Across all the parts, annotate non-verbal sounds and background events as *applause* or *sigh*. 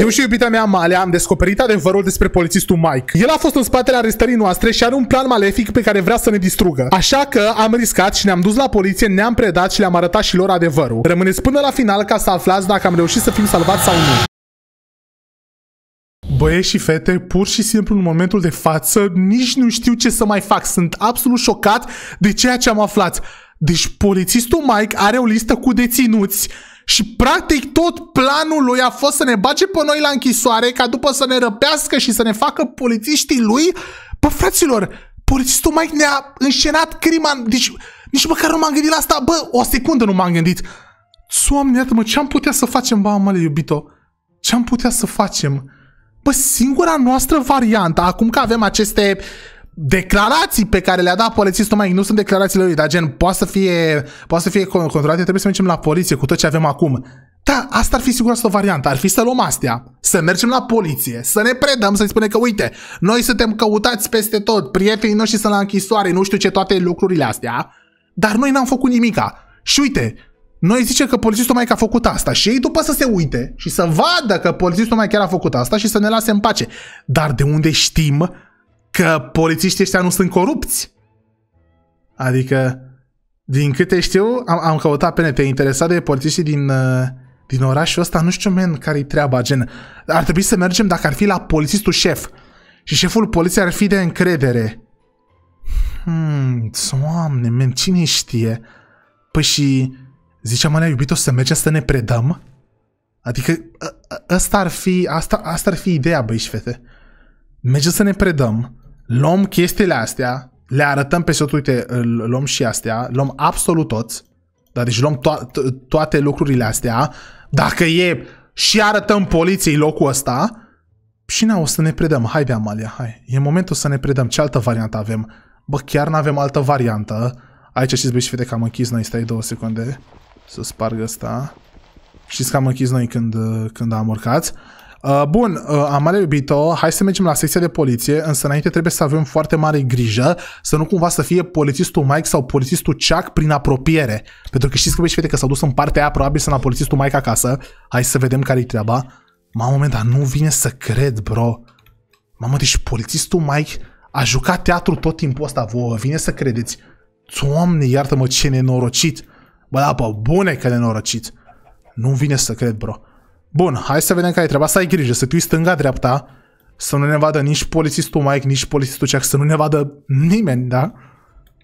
Eu și iubita mea, Malea, am descoperit adevărul despre polițistul Mike. El a fost în spatele arestării noastre și are un plan malefic pe care vrea să ne distrugă. Așa că am riscat și ne-am dus la poliție, ne-am predat și le-am arătat și lor adevărul. Rămâneți până la final ca să aflați dacă am reușit să fim salvați sau nu. Băieți și fete, pur și simplu în momentul de față, nici nu știu ce să mai fac. Sunt absolut șocat de ceea ce am aflat. Deci polițistul Mike are o listă cu deținuți și practic tot planul lui a fost să ne bage pe noi la închisoare ca după să ne răpească și să ne facă polițiștii lui. Bă, fraților, polițistul Mike ne-a înșenat crima. Deci nici măcar nu m-am gândit la asta. Bă, o secundă nu m-am gândit. Doamne, iată-mă, ce-am putea să facem, bă, amale, iubito? Ce-am putea să facem? Bă, singura noastră variantă, acum că avem aceste declarații pe care le-a dat polițistul mai nu sunt declarațiile lui, dar gen, poate să fie, poate să fie controlate, trebuie să mergem la poliție cu tot ce avem acum. Da, asta ar fi sigur o variantă, ar fi să luăm astea, să mergem la poliție, să ne predăm, să-i spunem că uite, noi suntem căutați peste tot, prietenii noștri sunt la închisoare, nu știu ce toate lucrurile astea, dar noi n-am făcut nimica. Și uite, noi zicem că polițistul mai că a făcut asta și ei după să se uite și să vadă că polițistul mai chiar a făcut asta și să ne lase în pace. Dar de unde știm că polițiștii ăștia nu sunt corupți. Adică, din câte știu, am, am căutat pe nete interesat de polițiștii din, uh, din orașul ăsta, nu știu, men, care-i treaba, gen. Ar trebui să mergem dacă ar fi la polițistul șef. Și șeful poliției ar fi de încredere. Hmm, doamne, men, cine știe? Păi și ziceam alea, iubito, să mergem să ne predăm? Adică ă, ă, ăsta ar fi, asta, asta ar fi ideea, băi și fete. Mergem să ne predăm luăm chestiile astea, le arătăm pe tot, uite, luăm și astea, luăm absolut toți, dar deci luăm to toate lucrurile astea, dacă e și arătăm poliției locul ăsta și na, o să ne predăm. Hai, de Amalia, hai. E momentul să ne predăm. Ce altă variantă avem? Bă, chiar nu avem altă variantă. Aici știți, băi și fete, că am închis noi. Stai două secunde să sparg ăsta. Știți că am închis noi când, când am urcat. Uh, bun, uh, iubit-o, hai să mergem la secția de poliție, însă înainte trebuie să avem foarte mare grijă să nu cumva să fie polițistul Mike sau polițistul Chuck prin apropiere. Pentru că știți că băieți fete că s-au dus în partea aia, probabil sunt la polițistul Mike acasă. Hai să vedem care-i treaba. Mamă, moment, dar nu vine să cred, bro. Mamă, deci polițistul Mike a jucat teatru tot timpul ăsta, vă vine să credeți. Doamne, iartă-mă ce nenorocit. Bă, da, bă, bune că nenorocit. Nu vine să cred, bro. Bun, hai să vedem care e treaba. Să ai grijă, să pui stânga-dreapta, să nu ne vadă nici polițistul Mike, nici polițistul Jack, să nu ne vadă nimeni, da?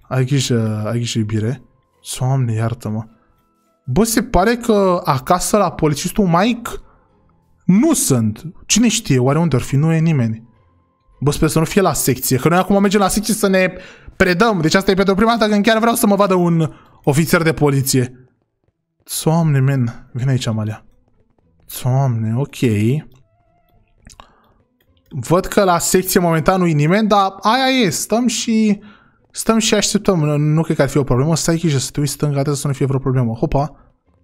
Ai grijă, ai grijă, iubire. Doamne, iartă-mă. Bă, se pare că acasă la polițistul Mike nu sunt. Cine știe, oare unde ar fi? Nu e nimeni. Bă, sper să nu fie la secție, că noi acum mergem la secție să ne predăm. Deci asta e pentru prima dată când chiar vreau să mă vadă un ofițer de poliție. Soamne, men. Vine aici, Amalia. Doamne, ok. Văd că la secție momentan nu-i nimeni, dar aia e. Stăm și... Stăm și așteptăm. Nu, nu cred că ar fi o problemă. Stai grijă să te uiți stânga atât să nu fie vreo problemă. Hopa.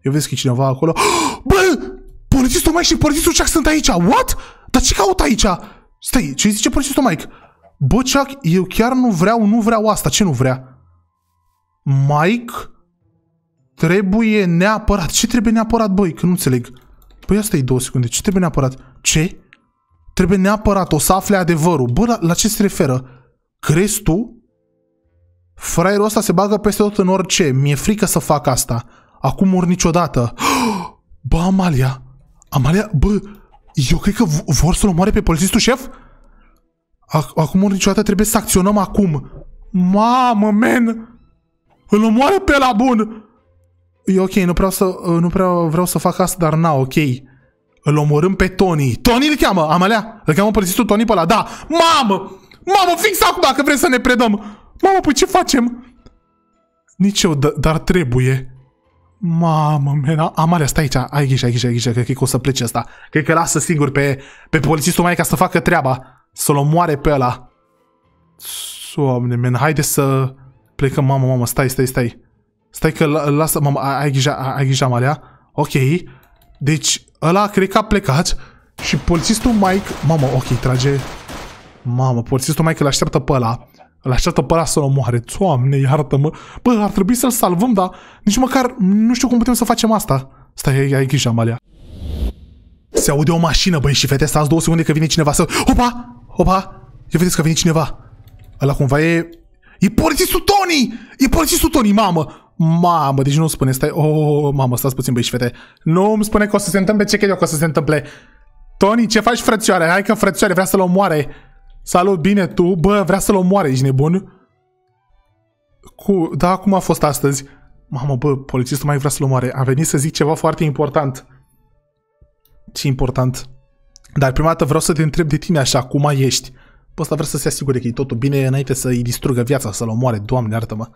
Eu vezi că e cineva acolo. *gasps* Bă! Polițistul Mike și polițistul Chuck sunt aici. What? Dar ce caut aici? Stai, ce zice polițistul Mike? Bă, Chuck, eu chiar nu vreau, nu vreau asta. Ce nu vrea? Mike? Trebuie neapărat. Ce trebuie neapărat, băi? Că nu înțeleg. Păi asta e două secunde. Ce trebuie neapărat? Ce? Trebuie neapărat o să afle adevărul. Bă, la, la ce se referă? Crezi tu? Fraierul ăsta se bagă peste tot în orice. Mi-e frică să fac asta. Acum ori niciodată. *gasps* Bă, Amalia. Amalia, bă, eu cred că vor să-l omoare pe polițistul șef? Acum ori niciodată trebuie să acționăm acum. Mamă, men! Îl omoare pe la bun! e ok, nu prea, să, uh, nu prea vreau să fac asta, dar na, ok. Îl omorâm pe Tony. Tony îl cheamă, amalea. Îl cheamă părțitul Tony pe ăla. Da, mamă! Mamă, fix acum dacă vrem să ne predăm. Mamă, păi ce facem? Nici eu, dar trebuie. Mamă, mea, da. amalea, stai aici. Ai grijă, ai grijă, ai grijă, cred că o să plece asta. Cred că lasă singur pe, pe polițistul mai ca să facă treaba. Să-l omoare pe ăla. Soamne, men, haide să plecăm, mamă, mamă, stai, stai, stai. Stai că lasă, mama, ai grijă, ai grijă, Amalia. Ok. Deci, ăla cred că a plecat și polițistul Mike... Mamă, ok, trage... Mamă, polițistul Mike îl așteaptă pe ăla. Îl așteaptă pe ăla să-l omoare. Doamne, iartă-mă. Bă, ar trebui să-l salvăm, dar nici măcar nu știu cum putem să facem asta. Stai, ai, ai grijă, Amalia. Se aude o mașină, băi și fete, stați două secunde că vine cineva să... Opa! Opa! Ia vedeți că vine cineva. Ăla cumva e... E polițistul Tony! E polițistul Tony, mamă! mamă, deci nu spune, stai, oh, oh, oh, mamă, stați puțin, băi și fete. Nu îmi spune că o să se întâmple ce cred eu că o să se întâmple. Tony, ce faci, frățioare? Hai că frățioare vrea să-l omoare. Salut, bine, tu? Bă, vrea să-l omoare, ești nebun? Cu, da, cum a fost astăzi? Mamă, bă, polițistul mai vrea să-l omoare. Am venit să zic ceva foarte important. Ce important? Dar prima dată vreau să te întreb de tine așa, cum ești? Bă, ăsta vrea să se asigure că e totul bine înainte să-i distrugă viața, să-l omoare. Doamne, iartă-mă.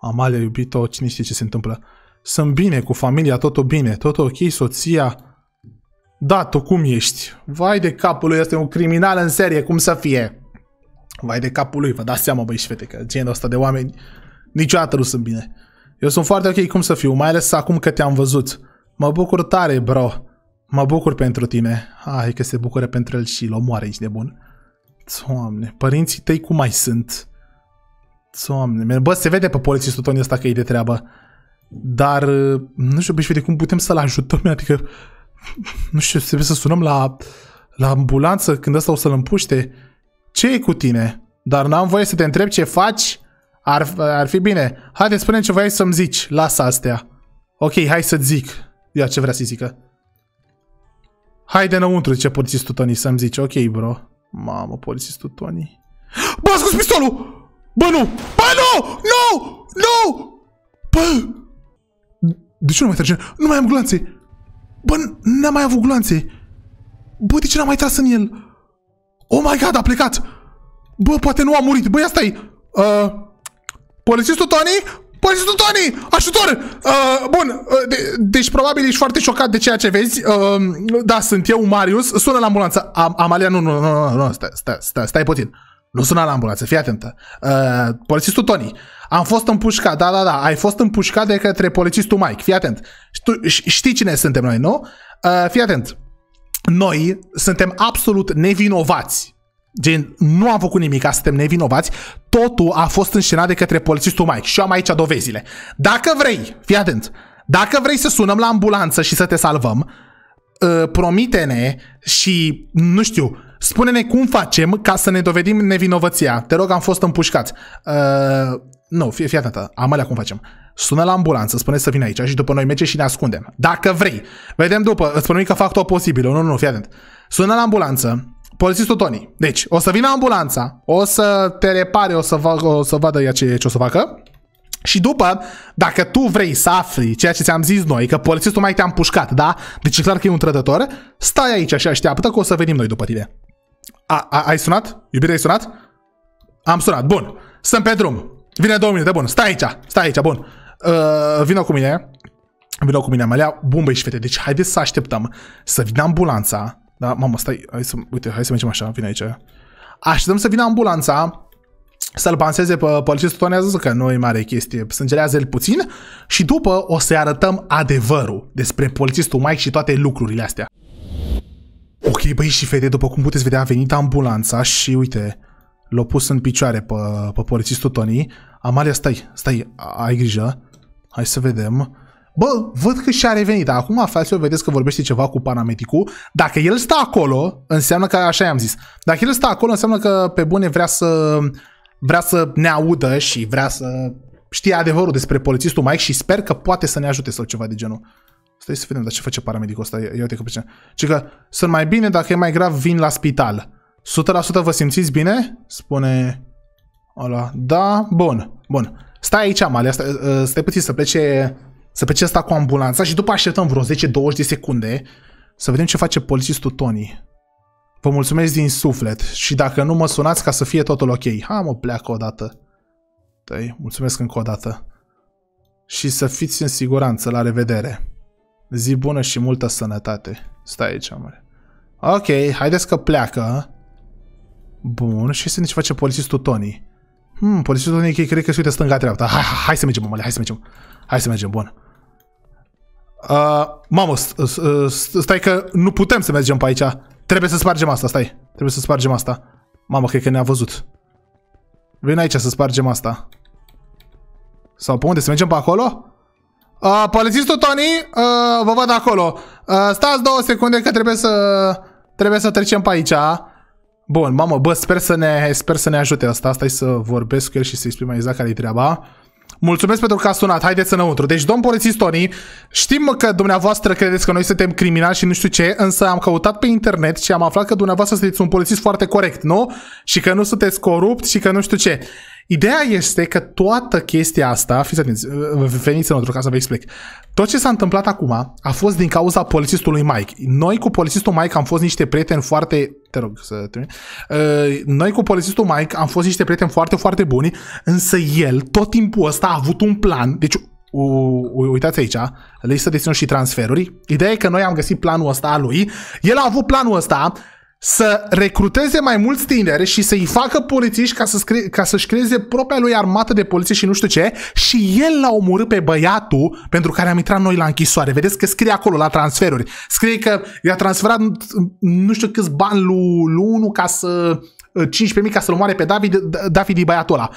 Amalia, iubito, cine știe ce se întâmplă. Sunt bine cu familia, totul bine, totul ok, soția... Da, tu cum ești? Vai de capul lui, este un criminal în serie, cum să fie? Vai de capul lui, vă dați seama, băi și fete, că genul ăsta de oameni niciodată nu sunt bine. Eu sunt foarte ok, cum să fiu, mai ales acum că te-am văzut. Mă bucur tare, bro. Mă bucur pentru tine. Ai că se bucură pentru el și îl omoare, aici de bun. Doamne, părinții tăi cum mai sunt? mea. bă, se vede pe polițistul Tony ăsta că e de treabă. Dar, uh, nu știu, băi, cum putem să-l ajutăm, adică, *laughs* nu știu, trebuie să sunăm la, la ambulanță când ăsta o să-l împuște. Ce e cu tine? Dar n-am voie să te întreb ce faci? Ar, ar fi bine. Haide, spune ce vrei să-mi zici. Lasă astea. Ok, hai să zic. Ia ce vrea să zică. Haide înăuntru, ce polițistul Tony, să-mi zici. Ok, bro. Mamă, polițistul Tony. Bă, ascuns pistolul! Bă, nu! Bă, nu! Nu! Nu! Bă! De ce nu mai trage? Nu mai am glanțe! Bă, n-am mai avut glanțe! Bă, de ce n-am mai tras în el? Oh my god, a plecat! Bă, poate nu a murit! Bă, asta i Uh, polițistul Tony? Polițistul Tony! Ajutor! Uh, bun, uh, de, deci probabil ești foarte șocat de ceea ce vezi. Uh, da, sunt eu, Marius. Sună la ambulanță. Am, Amalia, nu, nu, nu, nu, nu, stai, stai, stai, stai puțin. Uh, nu suna la ambulanță, fii atentă. Uh, polițistul Tony, am fost împușcat, da, da, da, ai fost împușcat de către polițistul Mike, fii atent. Știu, știi cine suntem noi, nu? Uh, fii atent. Noi suntem absolut nevinovați. Gen, nu am făcut nimic, suntem nevinovați. Totul a fost înșenat de către polițistul Mike și eu am aici dovezile. Dacă vrei, fii atent, dacă vrei să sunăm la ambulanță și să te salvăm, uh, promite-ne și, nu știu, Spune-ne cum facem ca să ne dovedim nevinovăția. Te rog, am fost împușcați. Uh, nu, fie, atentă. Am alea cum facem. Sună la ambulanță, spune să vină aici și după noi merge și ne ascundem. Dacă vrei. Vedem după. Îți spun că fac tot posibilul. Nu, nu, nu, fii atent. Sună la ambulanță. Polițistul Tony. Deci, o să vină ambulanța, o să te repare, o să, va, o să vadă ea ce, ce o să facă. Și după, dacă tu vrei să afli ceea ce ți-am zis noi, că polițistul mai te-a împușcat, da? Deci e clar că e un trădător, stai aici și așteaptă că o să venim noi după tine. A, a, ai sunat? Iubire, ai sunat? Am sunat. Bun. Sunt pe drum. Vine două minute. Bun. Stai aici. Stai aici. Bun. Uh, vină cu mine. Vină cu mine. Amelia. Bun, băi și fete. Deci haideți să așteptăm să vină ambulanța. Da, mamă, stai. Hai să, uite, hai să mergem așa. Vine aici. Așteptăm să vină ambulanța să-l panseze pe polițistul Tony a zis că nu e mare chestie, sângerează-l puțin și după o să-i arătăm adevărul despre polițistul Mike și toate lucrurile astea. Ok, băi și fete, după cum puteți vedea, a venit ambulanța și uite, l-a pus în picioare pe, pe polițistul Tony. Amalia, stai, stai, ai grijă. Hai să vedem. Bă, văd că și-a revenit. Acum, o vedeți că vorbește ceva cu panameticul. Dacă el stă acolo, înseamnă că, așa i-am zis, dacă el stă acolo, înseamnă că pe bune vrea să, vrea să ne audă și vrea să știe adevărul despre polițistul Mike și sper că poate să ne ajute sau ceva de genul. Stai să vedem, dar ce face paramedicul ăsta? Ia uite că pe ce. că sunt mai bine, dacă e mai grav, vin la spital. 100% vă simțiți bine? Spune Ala, Da, bun, bun. Stai aici, Amalia, stai, ă, stai puțin să plece, să plece asta cu ambulanța și după așteptăm vreo 10-20 de secunde să vedem ce face polițistul Tony. Vă mulțumesc din suflet și dacă nu mă sunați ca să fie totul ok. Ha, mă, pleacă odată. Tăi, mulțumesc încă o dată. Și să fiți în siguranță, la revedere. Zi bună și multă sănătate. Stai aici, amare. Ok, haideți că pleacă. Bun, și să ne face polițistul Tony. Hmm, polițistul Tony cred că se uită stânga treapta Hai, hai, hai să mergem, mă, hai să mergem. Hai să mergem, bun. Uh, mamă, stai că nu putem să mergem pe aici. Trebuie să spargem asta, stai. Trebuie să spargem asta. Mamă, cred că ne-a văzut. Vin aici să spargem asta. Sau pe unde? Să mergem pe acolo? polițistul Tony, uh, vă văd acolo. Uh, stați două secunde că trebuie să, trebuie să trecem pe aici. Bun, mamă, bă, sper să ne, sper să ne ajute asta. e să vorbesc cu el și să-i spui mai exact care-i treaba. Mulțumesc pentru că a sunat, haideți înăuntru. Deci, domn polițist Tony, știm că dumneavoastră credeți că noi suntem criminali și nu știu ce, însă am căutat pe internet și am aflat că dumneavoastră sunteți un polițist foarte corect, nu? Și că nu sunteți corupt și că nu știu ce. Ideea este că toată chestia asta, fiți atenți, veniți în ca să vă explic. Tot ce s-a întâmplat acum a fost din cauza polițistului Mike. Noi cu polițistul Mike am fost niște prieteni foarte... Te rog să termin. Uh, noi cu polițistul Mike am fost niște prieteni foarte, foarte buni, însă el tot timpul ăsta a avut un plan. Deci uitați aici, lista de și transferuri. Ideea e că noi am găsit planul ăsta a lui. El a avut planul ăsta să recruteze mai mulți tineri și să-i facă polițiști ca, să scrie, ca să-și creeze propria lui armată de poliție și nu știu ce și el l-a omorât pe băiatul pentru care am intrat noi la închisoare. Vedeți că scrie acolo la transferuri. Scrie că i-a transferat nu știu câți bani lui, lui unul ca să 15.000 uh, ca să-l omoare pe David, David băiatul ăla.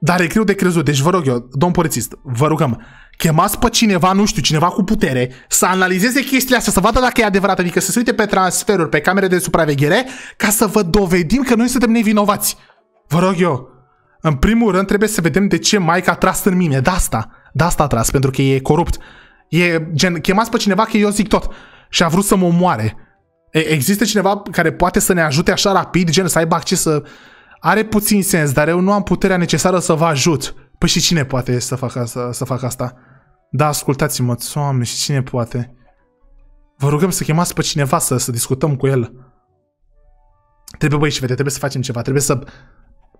Dar e greu de crezut. Deci vă rog eu, domn polițist, vă rugăm, chemați pe cineva, nu știu, cineva cu putere, să analizeze chestiile astea, să vadă dacă e adevărat, adică să se uite pe transferuri, pe camere de supraveghere, ca să vă dovedim că noi suntem nevinovați. Vă rog eu, în primul rând trebuie să vedem de ce Mike a tras în mine, de asta, de asta a tras, pentru că e corupt. E gen, chemați pe cineva că eu zic tot și a vrut să mă omoare. Există cineva care poate să ne ajute așa rapid, gen să aibă acces să... Are puțin sens, dar eu nu am puterea necesară să vă ajut. Păi și cine poate să facă, să, să facă asta? Da, ascultați-mă, Doamne, și cine poate. Vă rugăm să chemați pe cineva să, să discutăm cu el. Trebuie, băi, și vede, trebuie să facem ceva. Trebuie să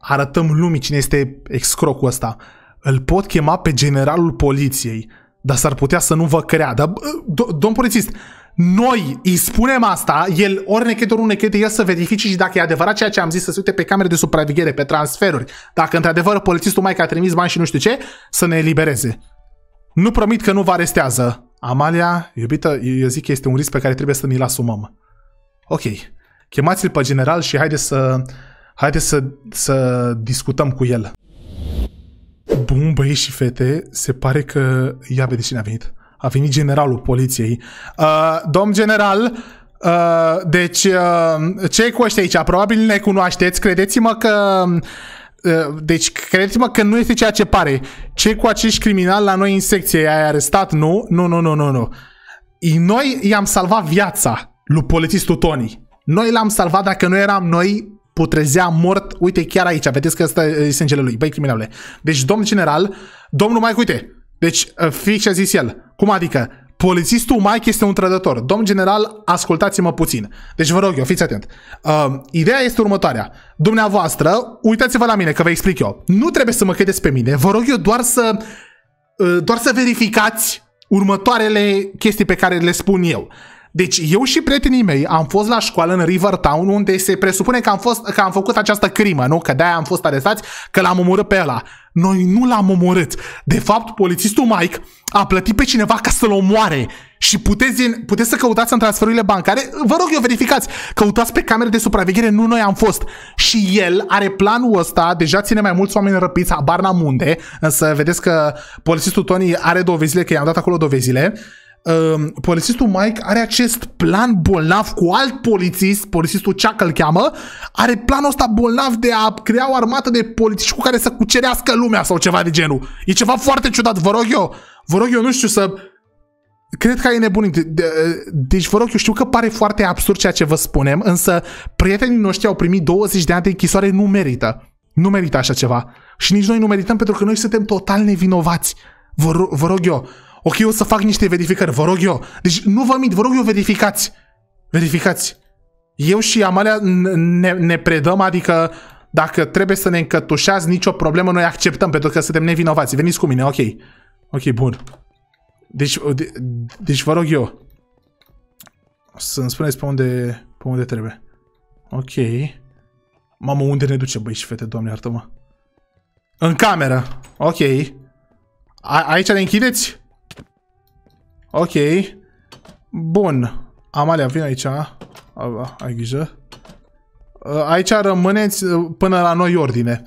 arătăm lumii cine este excrocul ăsta. Îl pot chema pe generalul poliției, dar s-ar putea să nu vă creadă. Do- domn polițist, noi îi spunem asta, el ori nechete, ori nu nechete, el să verifice și dacă e adevărat ceea ce am zis, să se uite pe camere de supraveghere, pe transferuri. Dacă într-adevăr polițistul mai că a trimis bani și nu știu ce, să ne elibereze. Nu promit că nu vă arestează. Amalia, iubită, eu zic că este un risc pe care trebuie să mi l asumăm. Ok, chemați-l pe general și haideți să, haide să, să discutăm cu el. Bun, băieți și fete, se pare că ia vedeți cine a venit. A venit generalul poliției. Uh, domn general, uh, deci uh, ce cu ăștia aici? Probabil ne cunoașteți. Credeți-mă că Eh, deci credeți-mă că nu este ceea ce pare. Ce cu acești criminali la noi în secție i-ai arestat? Nu, nu, nu, nu, nu, nu. Noi i-am salvat viața lui polițistul Tony. Noi l-am salvat, dacă nu eram noi, putrezea mort. Uite, chiar aici, vedeți că ăsta e sângele lui. Băi, criminale. Deci, domn general, domnul mai uite, deci eh, fix ce a zis el. Cum adică? polițistul Mike este un trădător. Domn general, ascultați-mă puțin. Deci vă rog eu, fiți atent. Uh, ideea este următoarea. Dumneavoastră, uitați-vă la mine că vă explic eu. Nu trebuie să mă credeți pe mine, vă rog eu doar să, uh, doar să verificați următoarele chestii pe care le spun eu. Deci eu și prietenii mei am fost la școală în River Town unde se presupune că am, fost, că am făcut această crimă, nu? Că de-aia am fost arestați, că l-am omorât pe ăla. Noi nu l-am omorât. De fapt, polițistul Mike a plătit pe cineva ca să-l omoare. Și puteți, puteți să căutați în transferurile bancare, vă rog eu verificați, căutați pe camere de supraveghere, nu noi am fost. Și el are planul ăsta, deja ține mai mulți oameni răpiți, abar n-am unde, însă vedeți că polițistul Tony are dovezile, că i-am dat acolo dovezile, Ehm, polițistul Mike are acest plan bolnav cu alt polițist, polițistul Chuck îl cheamă, are planul ăsta bolnav de a crea o armată de polițiști cu care să cucerească lumea sau ceva de genul. E ceva foarte ciudat, vă rog eu, vă rog eu, nu știu să... Cred că e nebunit. Deci vă rog, eu știu că pare foarte absurd ceea ce vă spunem, însă prietenii noștri au primit 20 de ani de închisoare, nu merită. Nu merită așa ceva. Și nici noi nu merităm pentru că noi suntem total nevinovați. Vă, vă rog eu, Ok, eu o să fac niște verificări, vă rog eu. Deci nu vă mint, vă rog eu verificați. Verificați. Eu și Amalia ne, ne predăm, adică dacă trebuie să ne încătușați nicio problemă, noi acceptăm, pentru că suntem nevinovați. Veniți cu mine, ok. Ok, bun. Deci, de, deci vă rog eu. Să-mi spuneți pe unde, pe unde trebuie. Ok. Mamă, unde ne duce, băi și fete, doamne, iartă-mă. În cameră. Ok. A aici ne închideți? Ok. Bun. Amalia, vin aici. Ai grijă. Aici rămâneți uh, până la noi ordine.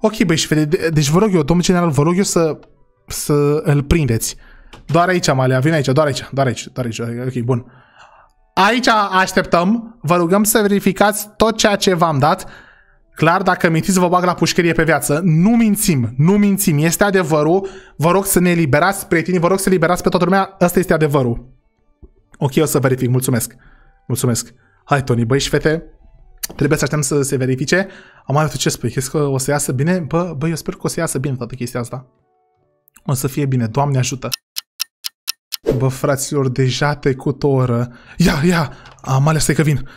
Ok, băi, și fete, deci vă rog eu, domnul general, vă rog eu să, să îl prindeți. Doar aici, Amalia, vin aici, doar aici, doar aici, doar aici, ok, bun. Aici așteptăm, vă rugăm să verificați tot ceea ce v-am dat. Clar, dacă mintiți, vă bag la pușcărie pe viață. Nu mințim, nu mințim. Este adevărul. Vă rog să ne eliberați, prietenii, vă rog să eliberați pe toată lumea. Asta este adevărul. Ok, o să verific. Mulțumesc. Mulțumesc. Hai, Tony, băi și fete, trebuie să așteptăm să se verifice. Am mai ce spui, crezi că o să iasă bine? Bă, bă, eu sper că o să iasă bine toată chestia asta. O să fie bine, Doamne ajută. Bă, fraților, deja te cu oră. Ia, ia, am ales să că vin.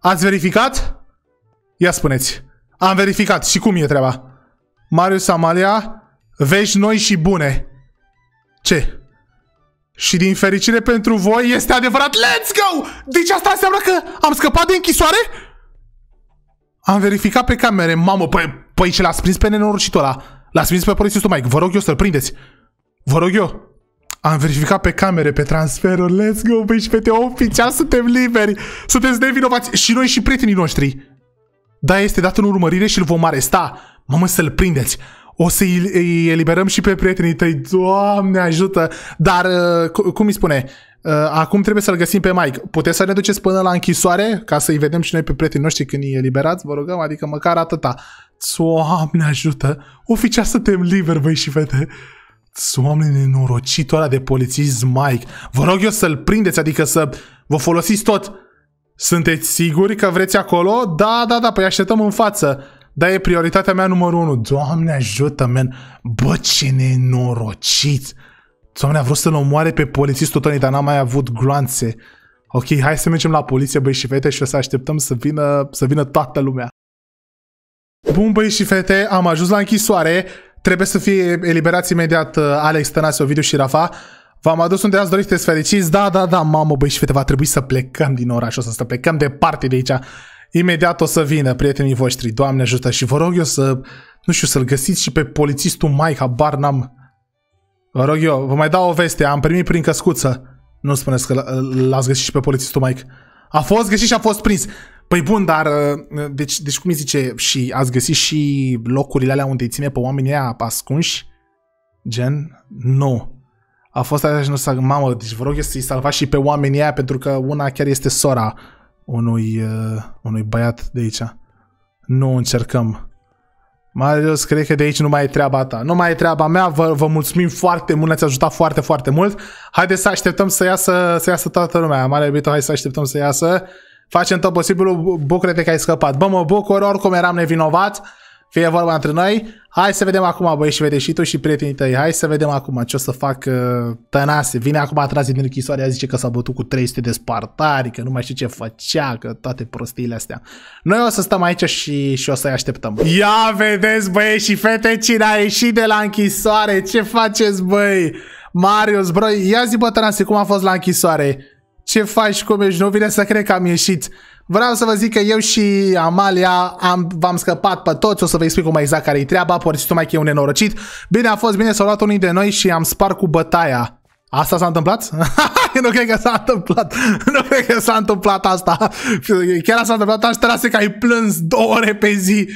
Ați verificat? Ia spuneți. Am verificat. Și cum e treaba? Marius Amalia, vești noi și bune. Ce? Și din fericire pentru voi este adevărat. Let's go! Deci asta înseamnă că am scăpat de închisoare? Am verificat pe camere. Mamă, păi, păi ce l-a prins pe nenorocitul ăla. L-a prins pe polițistul Mike. Vă rog eu să-l prindeți. Vă rog eu. Am verificat pe camere, pe transferul Let's go, băi și fete, oficial suntem liberi. Sunteți nevinovați și noi și prietenii noștri. Da, este dat în urmărire și îl vom aresta. Mamă, să-l prindeți. O să îi eliberăm și pe prietenii tăi. Doamne, ajută! Dar, uh, cum îi spune, uh, acum trebuie să-l găsim pe Mike. Puteți să ne duceți până la închisoare ca să-i vedem și noi pe prietenii noștri când îi eliberați, vă rugăm? Adică măcar atâta. Doamne, ajută! Oficial suntem liberi, băi și fete! Doamne, nenorocitul ăla de polițist Mike. Vă rog eu să-l prindeți, adică să vă folosiți tot. Sunteți siguri că vreți acolo? Da, da, da, păi așteptăm în față. Dar e prioritatea mea numărul unu. Doamne ajută, men. Bă, ce nenorocit. Doamne, a vrut să-l omoare pe polițistul Tony, dar n-a mai avut gloanțe. Ok, hai să mergem la poliție, băi și fete, și o să așteptăm să vină, să vină toată lumea. Bun, băi și fete, am ajuns la închisoare. Trebuie să fie eliberați imediat uh, Alex, Tănase, Ovidiu și Rafa. V-am adus unde ați dorit, sunteți fericiți? Da, da, da, mamă, băi, și fete, va trebui să plecăm din oraș, o să, să plecăm departe de aici. Imediat o să vină prietenii voștri, Doamne ajută, și vă rog eu să, nu știu, să-l găsiți și pe polițistul Mike, habar n-am... Vă rog eu, vă mai dau o veste, am primit prin căscuță. Nu spuneți că l-ați găsit și pe polițistul Mike. A fost găsit și a fost prins. Păi bun, dar, uh, deci, deci cum îi zice, și ați găsit și locurile alea unde îi ține pe oamenii aia ascunși? Gen? Nu. No a fost așa și nu s-a... Mamă, deci vă rog eu să-i salvați și pe oamenii aia, pentru că una chiar este sora unui, uh, unui băiat de aici. Nu încercăm. Marius, cred că de aici nu mai e treaba ta. Nu mai e treaba mea, vă, vă mulțumim foarte mult, ne-ați ajutat foarte, foarte mult. Haideți să așteptăm să iasă, să iasă toată lumea. Mare iubito, hai să așteptăm să iasă. Facem tot posibilul, bucură-te că ai scăpat. Bă, mă bucur, oricum eram nevinovat. Fie vorba între noi, hai să vedem acum, băi, și vede și tu și prietenii tăi, hai să vedem acum ce o să fac uh, tănase. Vine acum atras din închisoare, zice că s-a bătut cu 300 de spartari, că nu mai știu ce făcea, că toate prostiile astea. Noi o să stăm aici și, și o să-i așteptăm. Ia vedeți, băi, și fete, cine a ieșit de la închisoare, ce faceți, băi? Marius, bro, ia zi, bă, tănase, cum a fost la închisoare? Ce faci, cum ești? Nu vine să cred că am ieșit. Vreau să vă zic că eu și Amalia am, v-am scăpat pe toți, o să vă explic mai exact care-i treaba, tu mai că e un nenorocit. Bine a fost, bine s-au luat unii de noi și am spart cu bătaia. Asta s-a întâmplat? *laughs* nu cred că s-a întâmplat. nu cred că s-a întâmplat asta. Chiar s-a întâmplat aș trase că ai plâns două ore pe zi.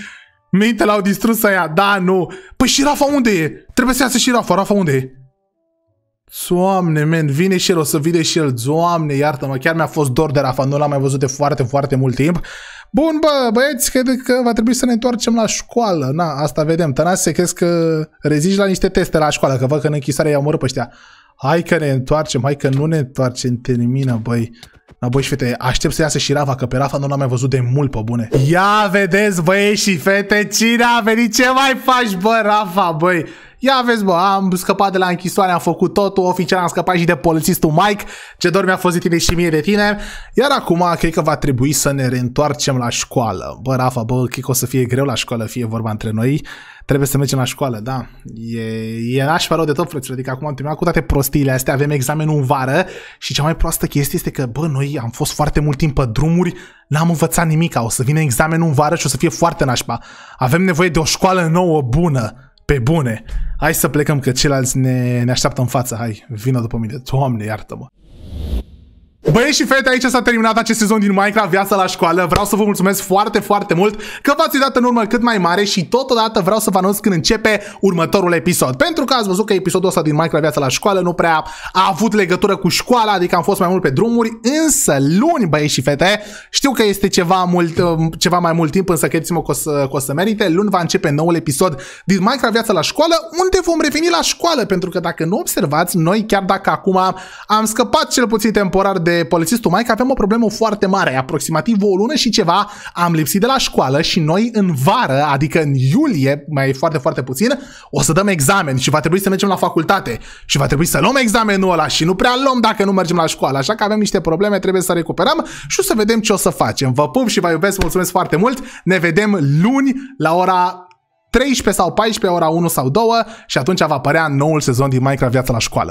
Minte l-au distrus ea. Da, nu. Păi și Rafa unde e? Trebuie să iasă și Rafa. Rafa unde e? Soamne, men, vine și el, o să vine și el, Doamne, iartă-mă, chiar mi-a fost dor de Rafa, nu l-am mai văzut de foarte, foarte mult timp. Bun, bă, băieți, cred că va trebui să ne întoarcem la școală. Na, asta vedem. Tănase, crezi că rezici la niște teste la școală, că văd că în închisoare i-au omorât pe ăștia. Hai că ne întoarcem, hai că nu ne întoarcem, termină, băi. Da, băi și fete, aștept să iasă și Rafa, că pe Rafa nu l-am mai văzut de mult, pe bune. Ia vedeți, băi și fete, cine a venit, ce mai faci, bă, Rafa, băi? Ia vezi, bă, am scăpat de la închisoare, am făcut totul, oficial am scăpat și de polițistul Mike, ce dor mi-a fost de tine și mie de tine, iar acum cred că va trebui să ne reîntoarcem la școală. Bă, Rafa, bă, cred că o să fie greu la școală, fie vorba între noi trebuie să mergem la școală, da. E, e nașpa rău de tot, frăților. Adică acum am terminat cu toate prostiile astea, avem examenul în vară și cea mai proastă chestie este că, bă, noi am fost foarte mult timp pe drumuri, n-am învățat nimic, o să vină examenul în vară și o să fie foarte nașpa. Avem nevoie de o școală nouă, bună, pe bune. Hai să plecăm că ceilalți ne, ne așteaptă în față, hai, vină după mine, Doamne iartă-mă. Băieți și fete, aici s-a terminat acest sezon din Minecraft Viața la școală. Vreau să vă mulțumesc foarte, foarte mult că v-ați dat în urmă cât mai mare și totodată vreau să vă anunț când începe următorul episod. Pentru că ați văzut că episodul ăsta din Minecraft Viața la școală nu prea a avut legătură cu școala, adică am fost mai mult pe drumuri, însă luni, băieți și fete, știu că este ceva, mult, um, ceva mai mult timp, însă credeți-mă că o să, că o să merite. Luni va începe noul episod din Minecraft Viața la școală, unde vom reveni la școală, pentru că dacă nu observați, noi chiar dacă acum am scăpat cel puțin temporar de polițistul Mike aveam o problemă foarte mare, aproximativ o lună și ceva am lipsit de la școală și noi în vară, adică în iulie, mai e foarte, foarte puțin, o să dăm examen și va trebui să mergem la facultate și va trebui să luăm examenul ăla și nu prea luăm dacă nu mergem la școală, așa că avem niște probleme, trebuie să recuperăm și o să vedem ce o să facem. Vă pup și vă iubesc, mulțumesc foarte mult, ne vedem luni la ora 13 sau 14, ora 1 sau 2 și atunci va apărea noul sezon din Minecraft Viața la școală.